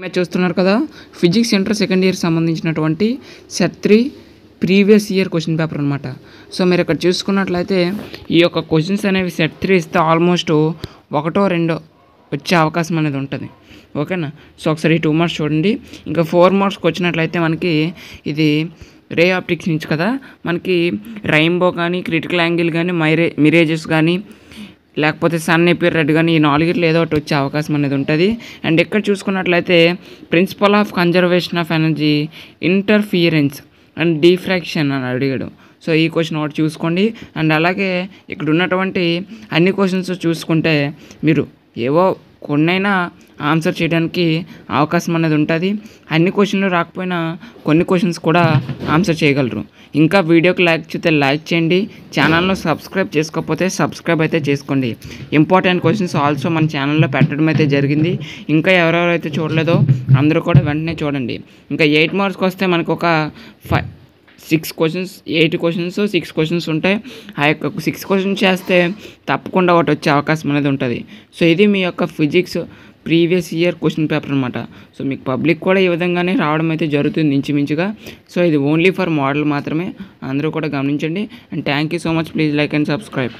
match చూస్తున్నారు కదా physics inter second year సంబంధించినటువంటి set three previous year question paper అనమాట సో మీరు ఇక్కడ చూసుకున్నట్లయితే ఈ యొక్క క్వశ్చన్స్ అనేవి సెట్ త్రీ ఇస్తే ఆల్మోస్ట్ ఒకటో రెండో వచ్చే అవకాశం అనేది ఉంటుంది ఓకేనా సో ఒకసారి ఈ టూ మార్క్స్ చూడండి ఇంకా ఫోర్ మార్క్స్కి వచ్చినట్లయితే మనకి ఇది రే ఆప్టిక్స్ నుంచి కదా మనకి రైంబో కానీ క్రిటికల్ యాంగిల్ కానీ మైరే మిరేజెస్ కానీ లేకపోతే సన్ రెడ్ కానీ ఈ నాలుగిట్లో ఏదో ఒకటి వచ్చే అవకాశం అనేది ఉంటుంది అండ్ ఇక్కడ చూసుకున్నట్లయితే principle of conservation of energy interference and diffraction అని అడిగాడు సో ఈ క్వశ్చన్ ఒకటి చూసుకోండి అండ్ అలాగే ఇక్కడ ఉన్నటువంటి అన్ని క్వశ్చన్స్ చూసుకుంటే మీరు ఏవో కొన్నైనా ఆన్సర్ చేయడానికి అవకాశం అనేది ఉంటుంది అన్ని క్వశ్చన్లు రాకపోయినా కొన్ని క్వశ్చన్స్ కూడా ఆన్సర్ చేయగలరు ఇంకా వీడియోకి లైక్ చూస్తే లైక్ చేయండి ఛానల్ను సబ్స్క్రైబ్ చేసుకోకపోతే సబ్స్క్రైబ్ అయితే చేసుకోండి ఇంపార్టెంట్ క్వశ్చన్స్ ఆల్సో మన ఛానల్లో పెట్టడం అయితే జరిగింది ఇంకా ఎవరెవరైతే చూడలేదో అందరూ కూడా వెంటనే చూడండి ఇంకా ఎయిట్ మార్క్స్కి వస్తే మనకు ఒక five six questions eight questions six questions ఉంటాయి ఆ యొక్క సిక్స్ క్వశ్చన్స్ చేస్తే తప్పకుండా ఒకటి వచ్చే అవకాశం అనేది ఉంటుంది సో ఇది మీ యొక్క physics previous year question paper అనమాట సో మీకు పబ్లిక్ కూడా ఈ విధంగానే రావడం అయితే జరుగుతుంది ఇంచుమించుగా సో ఇది ఓన్లీ ఫర్ మోడల్ మాత్రమే అందరూ కూడా గమనించండి and thank you so much please like and subscribe